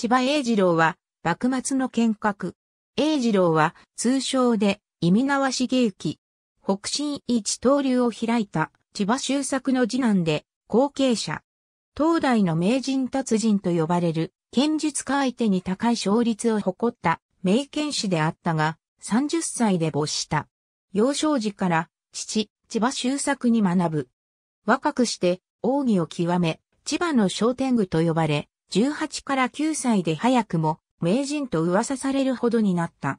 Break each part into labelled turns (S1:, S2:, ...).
S1: 千葉英二郎は、幕末の剣閣。英二郎は、通称で、意味縄茂之。北進一刀流を開いた、千葉周作の次男で、後継者。東大の名人達人と呼ばれる、剣術家相手に高い勝率を誇った名剣士であったが、30歳で没した。幼少時から父、千葉周作に学ぶ。若くして、奥義を極め、千葉の商店具と呼ばれ、18から9歳で早くも名人と噂されるほどになった。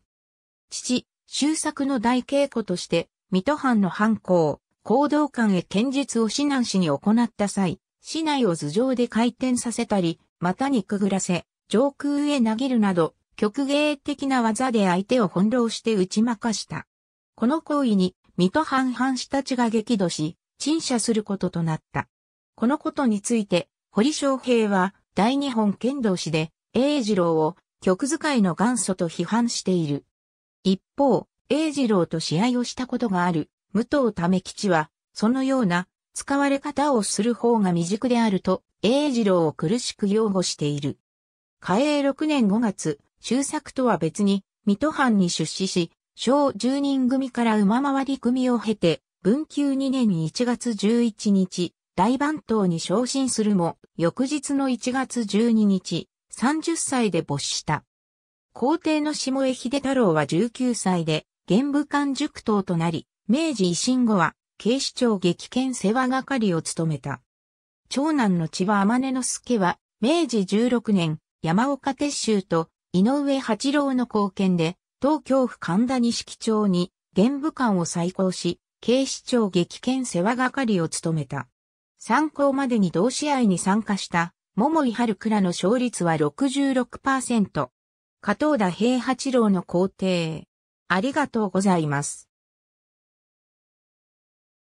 S1: 父、周作の大稽古として、水戸藩の藩校、行動館へ剣術を指南しに行った際、市内を頭上で回転させたり、股にくぐらせ、上空へ投げるなど、曲芸的な技で相手を翻弄して打ち負かした。この行為に、水戸藩藩士たちが激怒し、陳謝することとなった。このことについて、堀昌平は、大日本剣道史で、英二郎を曲使いの元祖と批判している。一方、英二郎と試合をしたことがある武藤為吉は、そのような使われ方をする方が未熟であると、英二郎を苦しく擁護している。嘉永6年5月、周作とは別に、水戸藩に出資し、小10人組から馬回り組を経て、文久2年1月11日、大番頭に昇進するも、翌日の1月12日、30歳で没した。皇帝の下江秀太郎は19歳で、玄武官塾頭となり、明治維新後は、警視庁激検世話係を務めた。長男の千葉天之助は、明治16年、山岡鉄舟と井上八郎の貢献で、東京府神田錦町に、玄武官を再興し、警視庁激検世話係を務めた。参考までに同試合に参加した桃井春倉の勝率は66%。加藤田平八郎の皇帝。ありがとうございます。